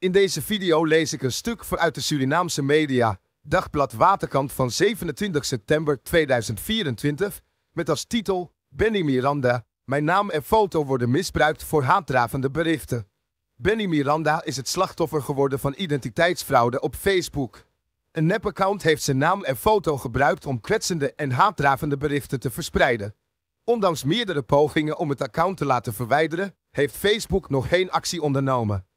In deze video lees ik een stuk uit de Surinaamse media, Dagblad Waterkant van 27 september 2024, met als titel Benny Miranda, mijn naam en foto worden misbruikt voor haatdravende berichten. Benny Miranda is het slachtoffer geworden van identiteitsfraude op Facebook. Een nepaccount heeft zijn naam en foto gebruikt om kwetsende en haatdravende berichten te verspreiden. Ondanks meerdere pogingen om het account te laten verwijderen, heeft Facebook nog geen actie ondernomen.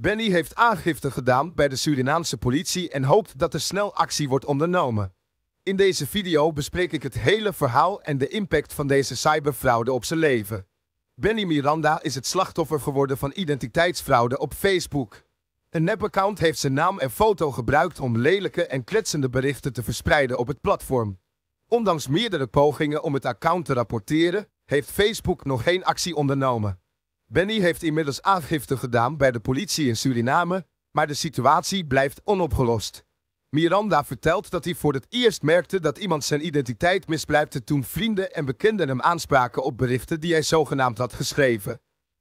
Benny heeft aangifte gedaan bij de Surinaamse politie en hoopt dat er snel actie wordt ondernomen. In deze video bespreek ik het hele verhaal en de impact van deze cyberfraude op zijn leven. Benny Miranda is het slachtoffer geworden van identiteitsfraude op Facebook. Een nepaccount heeft zijn naam en foto gebruikt om lelijke en kletsende berichten te verspreiden op het platform. Ondanks meerdere pogingen om het account te rapporteren, heeft Facebook nog geen actie ondernomen. Benny heeft inmiddels aangifte gedaan bij de politie in Suriname, maar de situatie blijft onopgelost. Miranda vertelt dat hij voor het eerst merkte dat iemand zijn identiteit misbruikte toen vrienden en bekenden hem aanspraken op berichten die hij zogenaamd had geschreven.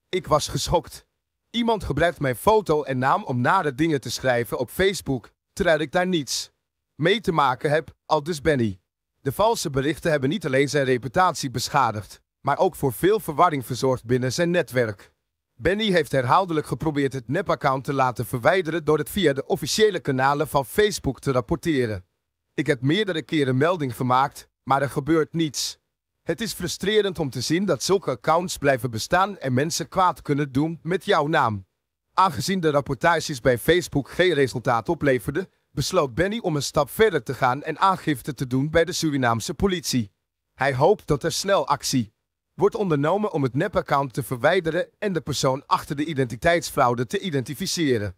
Ik was geschokt. Iemand gebruikt mijn foto en naam om nare dingen te schrijven op Facebook, terwijl ik daar niets mee te maken heb, al dus Benny. De valse berichten hebben niet alleen zijn reputatie beschadigd, maar ook voor veel verwarring verzorgd binnen zijn netwerk. Benny heeft herhaaldelijk geprobeerd het nepaccount te laten verwijderen door het via de officiële kanalen van Facebook te rapporteren. Ik heb meerdere keren melding gemaakt, maar er gebeurt niets. Het is frustrerend om te zien dat zulke accounts blijven bestaan en mensen kwaad kunnen doen met jouw naam. Aangezien de rapportages bij Facebook geen resultaat opleverden, besloot Benny om een stap verder te gaan en aangifte te doen bij de Surinaamse politie. Hij hoopt dat er snel actie wordt ondernomen om het nepaccount te verwijderen en de persoon achter de identiteitsfraude te identificeren.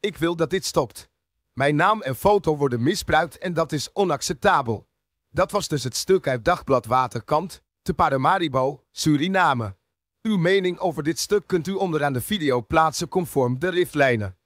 Ik wil dat dit stopt. Mijn naam en foto worden misbruikt en dat is onacceptabel. Dat was dus het stuk uit Dagblad Waterkant, te Paramaribo, Suriname. Uw mening over dit stuk kunt u onderaan de video plaatsen conform de richtlijnen.